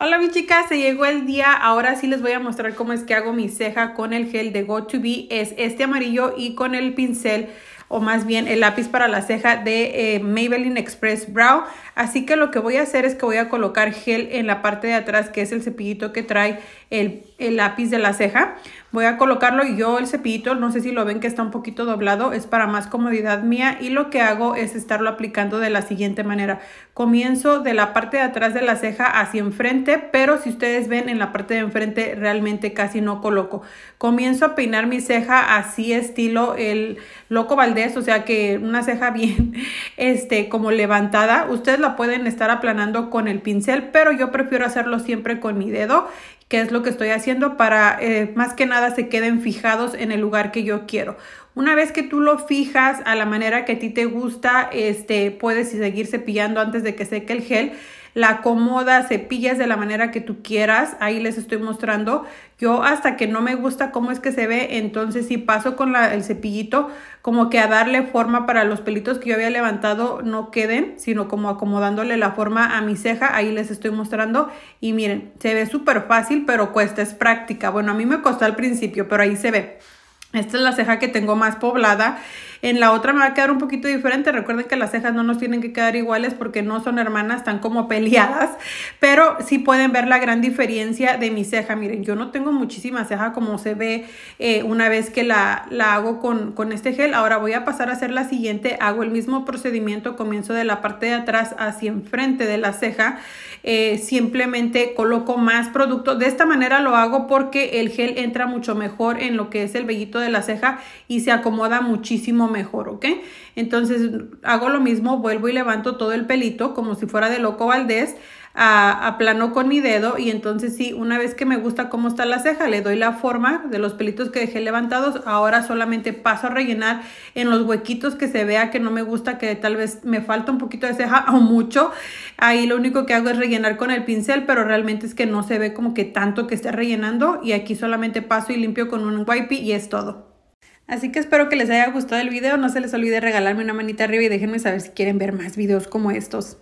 Hola mis chicas, se llegó el día, ahora sí les voy a mostrar cómo es que hago mi ceja con el gel de Go2B, es este amarillo y con el pincel o más bien el lápiz para la ceja de eh, Maybelline Express Brow. Así que lo que voy a hacer es que voy a colocar gel en la parte de atrás que es el cepillito que trae el, el lápiz de la ceja. Voy a colocarlo y yo el cepillito, no sé si lo ven que está un poquito doblado, es para más comodidad mía y lo que hago es estarlo aplicando de la siguiente manera. Comienzo de la parte de atrás de la ceja hacia enfrente, pero si ustedes ven en la parte de enfrente realmente casi no coloco. Comienzo a peinar mi ceja así estilo el loco Valdez o sea que una ceja bien, este, como levantada, ustedes la pueden estar aplanando con el pincel, pero yo prefiero hacerlo siempre con mi dedo, que es lo que estoy haciendo para eh, más que nada se queden fijados en el lugar que yo quiero. Una vez que tú lo fijas a la manera que a ti te gusta, este, puedes seguir cepillando antes de que seque el gel la acomoda, cepillas de la manera que tú quieras. Ahí les estoy mostrando. Yo hasta que no me gusta cómo es que se ve, entonces si paso con el cepillito como que a darle forma para los pelitos que yo había levantado no queden, sino como acomodándole la forma a mi ceja. Ahí les estoy mostrando y miren, se ve súper fácil, pero cuesta, es práctica. Bueno, a mí me costó al principio, pero ahí se ve. Esta es la ceja que tengo más poblada en la otra me va a quedar un poquito diferente. Recuerden que las cejas no nos tienen que quedar iguales porque no son hermanas, están como peleadas. Pero sí pueden ver la gran diferencia de mi ceja. Miren, yo no tengo muchísima ceja como se ve eh, una vez que la, hago con, este gel. Ahora voy a pasar a hacer la siguiente. Hago el mismo procedimiento, comienzo de la parte de atrás hacia enfrente de la ceja. Eh, simplemente coloco más producto. De esta manera lo hago porque el gel entra mucho mejor en lo que es el vellito de la ceja y se acomoda muchísimo mejor, ¿ok? Entonces hago lo mismo, vuelvo y levanto todo el pelito como si fuera de loco Valdés, aplano con mi dedo y entonces si una vez que me gusta cómo está la ceja, le doy la forma de los pelitos que dejé levantados, ahora solamente paso a rellenar en los huequitos que se vea que no me gusta, que tal vez me falta un poquito de ceja o mucho, ahí lo único que hago es rellenar con el pincel, pero realmente es que no se ve como que tanto que esté rellenando y aquí solamente paso y limpio con un wipey y es todo. Así que espero que les haya gustado el video, no se les olvide regalarme una manita arriba y déjenme saber si quieren ver más videos como estos.